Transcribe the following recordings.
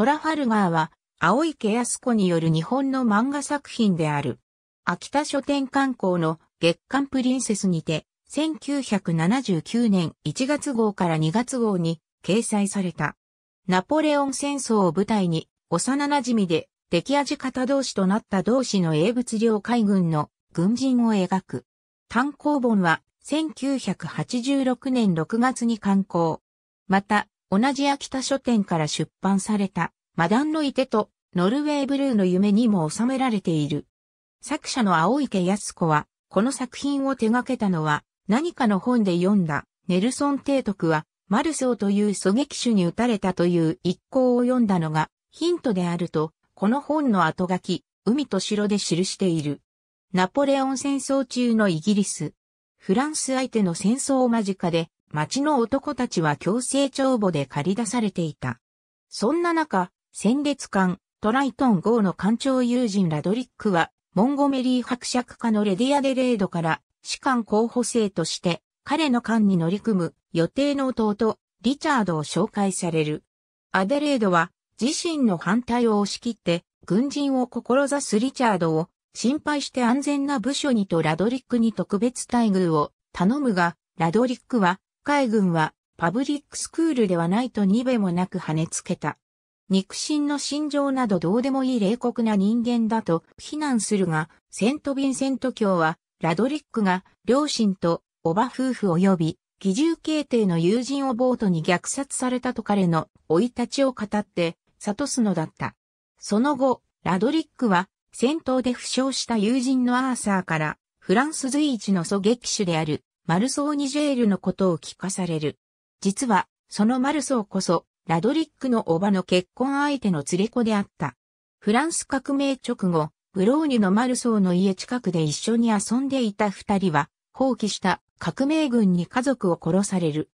トラファルガーは、青池康子による日本の漫画作品である。秋田書店刊行の月刊プリンセスにて、1979年1月号から2月号に掲載された。ナポレオン戦争を舞台に、幼馴染で敵味方同士となった同士の英物領海軍の軍人を描く。単行本は1986年6月に刊行。また、同じ秋田書店から出版された、マダンのいてと、ノルウェーブルーの夢にも収められている。作者の青池康子は、この作品を手掛けたのは、何かの本で読んだ、ネルソン提督は、マルソーという狙撃手に撃たれたという一行を読んだのが、ヒントであると、この本の後書き、海と城で記している。ナポレオン戦争中のイギリス。フランス相手の戦争を間近で町の男たちは強制帳簿で借り出されていた。そんな中、戦列艦、トライトン号の艦長友人ラドリックは、モンゴメリー伯爵家のレディアデレードから、士官候補生として、彼の艦に乗り組む予定の弟、リチャードを紹介される。アデレードは、自身の反対を押し切って、軍人を志すリチャードを、心配して安全な部署にとラドリックに特別待遇を頼むが、ラドリックは海軍はパブリックスクールではないとにべもなく跳ねつけた。肉親の心情などどうでもいい冷酷な人間だと非難するが、セント・ヴィンセント教は、ラドリックが両親とおば夫婦及び、義重警帝の友人をボートに虐殺されたと彼の老い立ちを語って、悟すのだった。その後、ラドリックは、戦闘で負傷した友人のアーサーから、フランス随一の狙撃手であるマルソー・ニジェールのことを聞かされる。実は、そのマルソーこそ、ラドリックの叔母の結婚相手の連れ子であった。フランス革命直後、ブローニュのマルソーの家近くで一緒に遊んでいた二人は、放棄した革命軍に家族を殺される。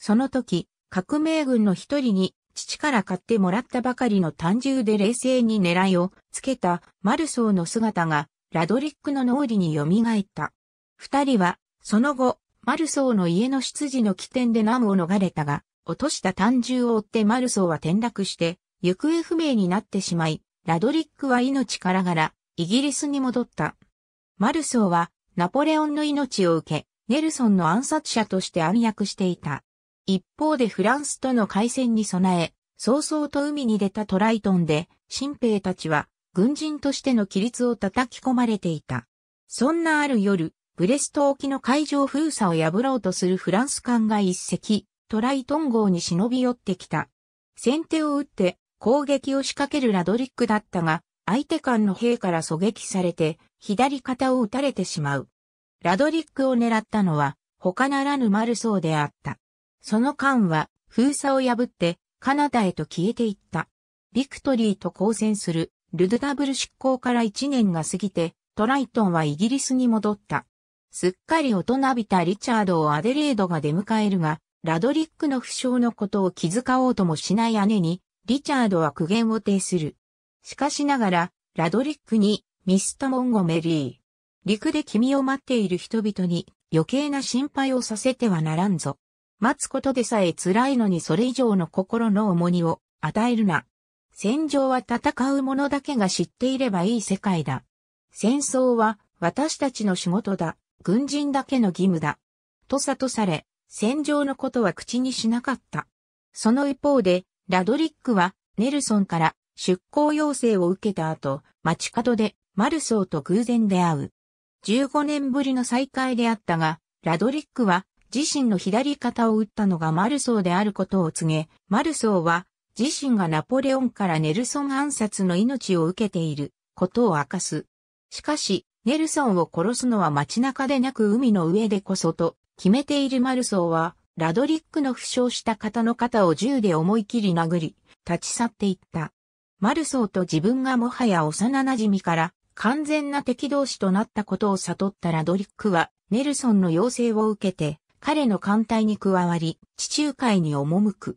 その時、革命軍の一人に、父から買ってもらったばかりの単銃で冷静に狙いをつけたマルソーの姿が、ラドリックの脳裏に蘇った。二人は、その後、マルソーの家の執事の起点で難を逃れたが、落とした単銃を追ってマルソーは転落して、行方不明になってしまい、ラドリックは命からがら、イギリスに戻った。マルソーは、ナポレオンの命を受け、ネルソンの暗殺者として暗躍していた。一方でフランスとの海戦に備え、早々と海に出たトライトンで、新兵たちは、軍人としての規律を叩き込まれていた。そんなある夜、ブレスト沖の海上封鎖を破ろうとするフランス艦が一隻、トライトン号に忍び寄ってきた。先手を打って攻撃を仕掛けるラドリックだったが、相手艦の兵から狙撃されて、左肩を撃たれてしまう。ラドリックを狙ったのは、他ならぬマルソーであった。その間は、封鎖を破って、カナダへと消えていった。ビクトリーと交戦する、ルドダブル執行から1年が過ぎて、トライトンはイギリスに戻った。すっかり大人びたリチャードをアデレードが出迎えるが、ラドリックの負傷のことを気遣おうともしない姉に、リチャードは苦言を呈する。しかしながら、ラドリックに、ミスタモンゴメリー。陸で君を待っている人々に余計な心配をさせてはならんぞ。待つことでさえ辛いのにそれ以上の心の重荷を与えるな。戦場は戦う者だけが知っていればいい世界だ。戦争は私たちの仕事だ。軍人だけの義務だ。と悟され、戦場のことは口にしなかった。その一方で、ラドリックは、ネルソンから出向要請を受けた後、街角でマルソーと偶然出会う。15年ぶりの再会であったが、ラドリックは自身の左肩を打ったのがマルソーであることを告げ、マルソーは自身がナポレオンからネルソン暗殺の命を受けていることを明かす。しかし、ネルソンを殺すのは街中でなく海の上でこそと決めているマルソーは、ラドリックの負傷した方の肩を銃で思い切り殴り、立ち去っていった。マルソーと自分がもはや幼馴染から完全な敵同士となったことを悟ったラドリックは、ネルソンの要請を受けて、彼の艦隊に加わり、地中海に赴く。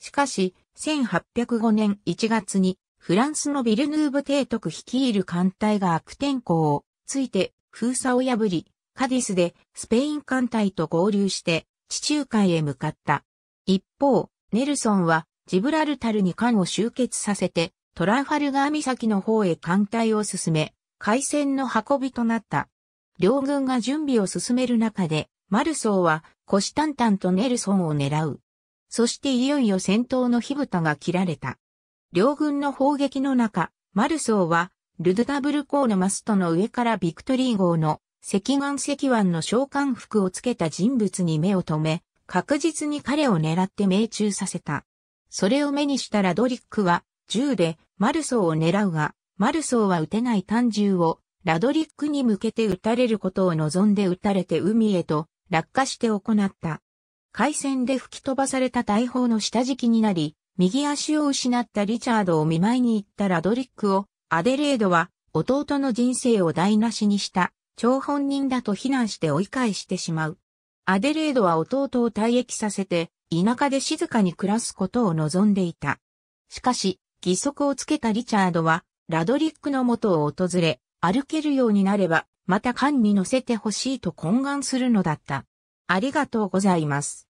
しかし、1805年1月に、フランスのビルヌーブ提督率いる艦隊が悪天候をついて封鎖を破り、カディスでスペイン艦隊と合流して地中海へ向かった。一方、ネルソンはジブラルタルに艦を集結させてトランファルガー岬の方へ艦隊を進め、海戦の運びとなった。両軍が準備を進める中で、マルソーは虎視眈々とネルソンを狙う。そしていよいよ戦闘の火蓋が切られた。両軍の砲撃の中、マルソーはルドダブル港のマストの上からビクトリー号の赤岩石腕の召喚服をつけた人物に目を留め、確実に彼を狙って命中させた。それを目にしたラドリックは銃でマルソーを狙うが、マルソーは撃てない単銃をラドリックに向けて撃たれることを望んで撃たれて海へと落下して行った。海戦で吹き飛ばされた大砲の下敷きになり、右足を失ったリチャードを見舞いに行ったラドリックをアデレードは弟の人生を台無しにした張本人だと非難して追い返してしまう。アデレードは弟を退役させて田舎で静かに暮らすことを望んでいた。しかし、義足をつけたリチャードはラドリックの元を訪れ歩けるようになればまた缶に乗せてほしいと懇願するのだった。ありがとうございます。